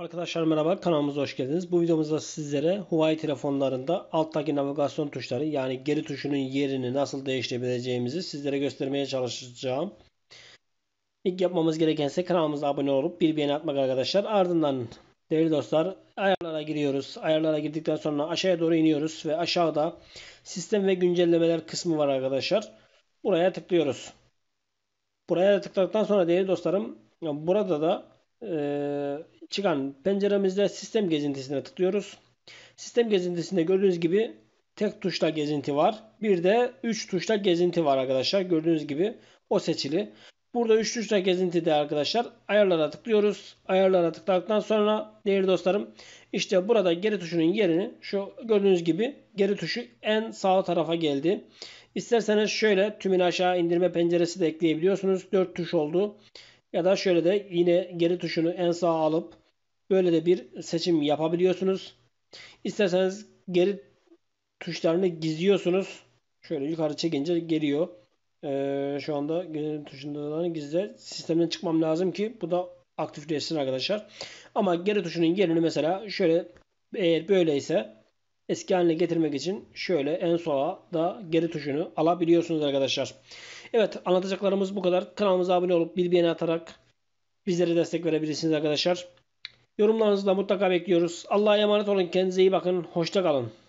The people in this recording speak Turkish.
Arkadaşlar merhaba kanalımıza hoş geldiniz. Bu videomuzda sizlere Huawei telefonlarında alttaki navigasyon tuşları yani geri tuşunun yerini nasıl değiştirebileceğimizi sizlere göstermeye çalışacağım. İlk yapmamız gereken ise kanalımıza abone olup bir beğeni atmak arkadaşlar. Ardından değerli dostlar ayarlara giriyoruz. Ayarlara girdikten sonra aşağıya doğru iniyoruz ve aşağıda sistem ve güncellemeler kısmı var arkadaşlar. Buraya tıklıyoruz. Buraya tıkladıktan sonra değerli dostlarım burada da ee, çıkan penceremizde sistem gezintisine tıklıyoruz. Sistem gezintisinde gördüğünüz gibi tek tuşla gezinti var. Bir de 3 tuşla gezinti var arkadaşlar. Gördüğünüz gibi o seçili. Burada 3 tuşla gezinti de arkadaşlar ayarlara tıklıyoruz. Ayarlara tıkladıktan sonra değerli dostlarım işte burada geri tuşunun yerini şu gördüğünüz gibi geri tuşu en sağ tarafa geldi. İsterseniz şöyle tümün aşağı indirme penceresi de ekleyebiliyorsunuz. 4 tuş oldu. Ya da şöyle de yine geri tuşunu en sağa alıp böyle de bir seçim yapabiliyorsunuz. İsterseniz geri tuşlarını gizliyorsunuz. Şöyle yukarı çekince geliyor. Ee, şu anda geri tuşundan gizle. Sistemden çıkmam lazım ki bu da aktifleşsin arkadaşlar. Ama geri tuşunun yerini mesela şöyle eğer böyleyse eski haline getirmek için şöyle en sola da geri tuşunu alabiliyorsunuz arkadaşlar. Evet anlatacaklarımız bu kadar. Kanalımıza abone olup bildiğini atarak bizlere destek verebilirsiniz arkadaşlar. Yorumlarınızı da mutlaka bekliyoruz. Allah'a emanet olun. Kendinize iyi bakın. hoşçakalın.